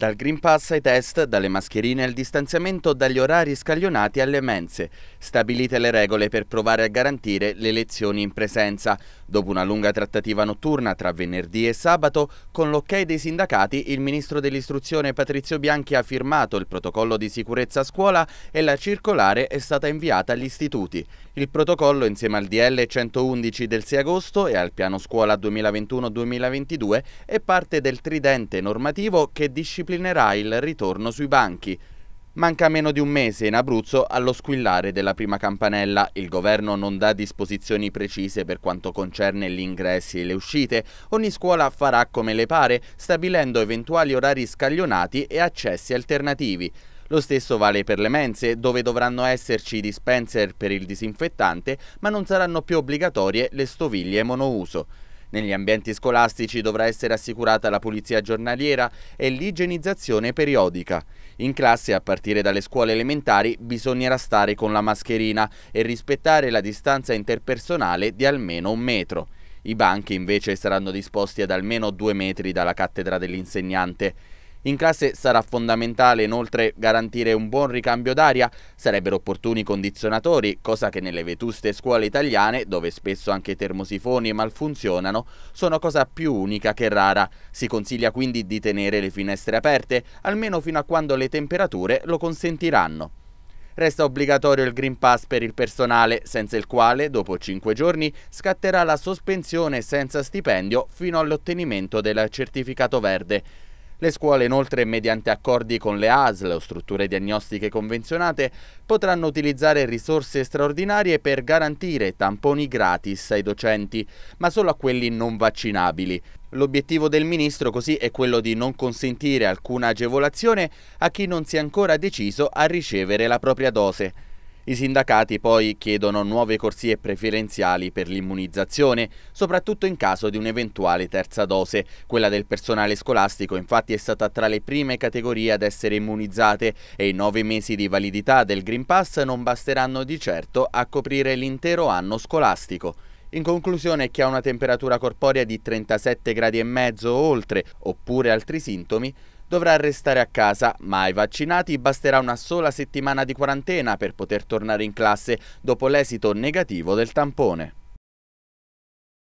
Dal Green Pass ai test, dalle mascherine al distanziamento, dagli orari scaglionati alle mense. Stabilite le regole per provare a garantire le lezioni in presenza. Dopo una lunga trattativa notturna tra venerdì e sabato, con l'ok dei sindacati, il ministro dell'istruzione Patrizio Bianchi ha firmato il protocollo di sicurezza a scuola e la circolare è stata inviata agli istituti. Il protocollo, insieme al DL 111 del 6 agosto e al piano scuola 2021-2022, è parte del tridente normativo che disciplinerà il ritorno sui banchi. Manca meno di un mese in Abruzzo allo squillare della prima campanella. Il governo non dà disposizioni precise per quanto concerne gli ingressi e le uscite. Ogni scuola farà come le pare, stabilendo eventuali orari scaglionati e accessi alternativi. Lo stesso vale per le mense, dove dovranno esserci i dispenser per il disinfettante, ma non saranno più obbligatorie le stoviglie monouso. Negli ambienti scolastici dovrà essere assicurata la pulizia giornaliera e l'igienizzazione periodica. In classe, a partire dalle scuole elementari, bisognerà stare con la mascherina e rispettare la distanza interpersonale di almeno un metro. I banchi invece saranno disposti ad almeno due metri dalla cattedra dell'insegnante. In classe sarà fondamentale inoltre garantire un buon ricambio d'aria, sarebbero opportuni condizionatori, cosa che nelle vetuste scuole italiane, dove spesso anche i termosifoni malfunzionano, sono cosa più unica che rara. Si consiglia quindi di tenere le finestre aperte, almeno fino a quando le temperature lo consentiranno resta obbligatorio il Green Pass per il personale, senza il quale, dopo 5 giorni, scatterà la sospensione senza stipendio fino all'ottenimento del certificato verde. Le scuole inoltre, mediante accordi con le ASL o strutture diagnostiche convenzionate, potranno utilizzare risorse straordinarie per garantire tamponi gratis ai docenti, ma solo a quelli non vaccinabili. L'obiettivo del ministro così è quello di non consentire alcuna agevolazione a chi non si è ancora deciso a ricevere la propria dose. I sindacati poi chiedono nuove corsie preferenziali per l'immunizzazione, soprattutto in caso di un'eventuale terza dose. Quella del personale scolastico infatti è stata tra le prime categorie ad essere immunizzate e i nove mesi di validità del Green Pass non basteranno di certo a coprire l'intero anno scolastico. In conclusione, chi ha una temperatura corporea di 37 gradi e mezzo o oltre, oppure altri sintomi, dovrà restare a casa, ma ai vaccinati basterà una sola settimana di quarantena per poter tornare in classe dopo l'esito negativo del tampone.